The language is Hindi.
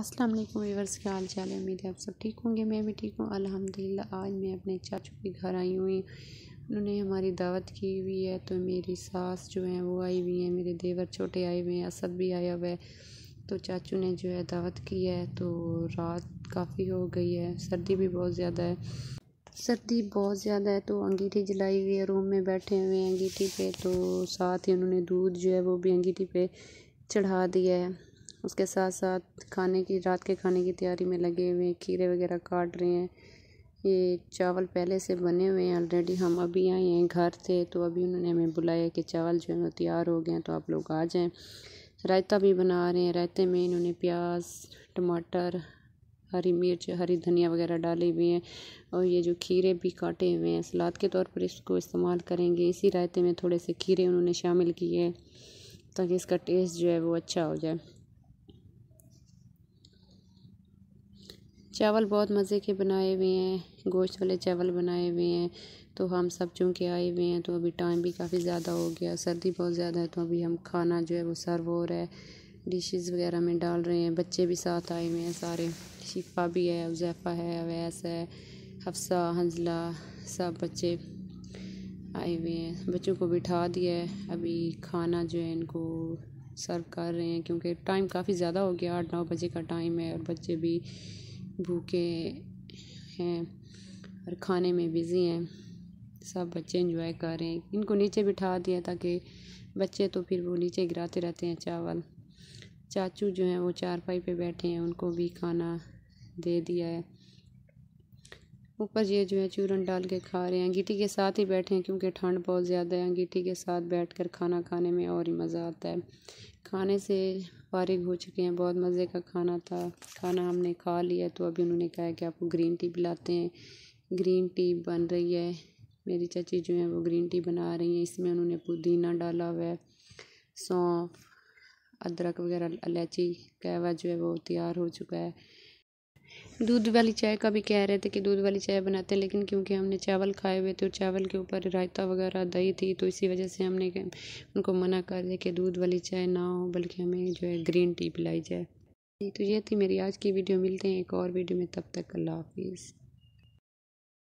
अस्सलाम वालेकुम वीवर्स क्या हाल चाल है उम्मीद है आप सब ठीक होंगे मैं भी ठीक हूँ अल्हम्दुलिल्लाह आज मैं अपने चाचू के घर आई हुई उन्होंने हमारी दावत की हुई है तो मेरी सास जो है वो आई हुई है मेरे देवर छोटे आए हुए हैं असद भी आया हुआ है तो चाचू ने जो है दावत की है तो रात काफ़ी हो गई है सर्दी भी बहुत ज़्यादा है सर्दी बहुत ज़्यादा है तो अंगीठी जलाई हुई है रूम में बैठे हुए हैं अंगीठी पे तो साथ ही उन्होंने दूध जो है वो भी अंगीठी पे चढ़ा दिया है उसके साथ साथ खाने की रात के खाने की तैयारी में लगे हुए हैं खीरे वगैरह काट रहे हैं ये चावल पहले से बने हुए हैं ऑलरेडी हम अभी आए हैं घर से तो अभी उन्होंने हमें बुलाया कि चावल जो है वो तैयार हो गए हैं तो आप लोग आ जाएं रायता भी बना रहे हैं रायते में इन्होंने प्याज टमाटर हरी मिर्च हरी धनिया वगैरह डाले हुए हैं और ये जो खीरे भी काटे हुए हैं सलाद के तौर पर इसको इस्तेमाल करेंगे इसी रायते में थोड़े से खीरे उन्होंने शामिल किए ताकि इसका टेस्ट जो है वो अच्छा हो जाए चावल बहुत मज़े के बनाए हुए हैं गोश्त वाले चावल बनाए हुए हैं तो हम सब चूँकि आए हुए हैं तो अभी टाइम भी काफ़ी ज़्यादा हो गया सर्दी बहुत ज़्यादा है तो अभी हम खाना जो है वो सर्व हो रहा है डिशेस वगैरह में डाल रहे हैं बच्चे भी साथ आए हुए हैं सारे शिफा भी है उजैफ़ा है अवैस है हफ्सा हंजला सब बच्चे आए हुए हैं बच्चों को बिठा दिया है अभी खाना जो है इनको सर्व कर रहे हैं क्योंकि टाइम काफ़ी ज़्यादा हो गया आठ नौ बजे का टाइम है और बच्चे भी भूखे हैं और खाने में बिज़ी हैं सब बच्चे इंजॉय कर रहे हैं इनको नीचे बिठा दिया ताकि बच्चे तो फिर वो नीचे गिराते रहते हैं चावल चाचू जो हैं वो चारपाई पे बैठे हैं उनको भी खाना दे दिया है ऊपर ये जो है चूरन डाल के खा रहे हैं अंगीठी के साथ ही बैठे हैं क्योंकि ठंड बहुत ज़्यादा है गिटी के साथ बैठकर खाना खाने में और ही मज़ा आता है खाने से फारिग हो चुके हैं बहुत मज़े का खाना था खाना हमने खा लिया तो अभी उन्होंने कहा कि आपको ग्रीन टी पिलाते हैं ग्रीन टी बन रही है मेरी चाची जो है वो ग्रीन टी बना रही हैं इसमें उन्होंने पुदीना डाला हुआ है सौंफ अदरक वगैरह इलायची कहवा जो है वो तैयार हो चुका है दूध वाली चाय का भी कह रहे थे कि दूध वाली चाय बनाते हैं लेकिन क्योंकि हमने चावल खाए हुए थे और चावल के ऊपर रायता वगैरह दही थी तो इसी वजह से हमने उनको मना कर दिया कि दूध वाली चाय ना हो बल्कि हमें जो है ग्रीन टी पिलाई जाए तो ये थी मेरी आज की वीडियो मिलते हैं एक और वीडियो में तब तक अल्लाह हाफिज़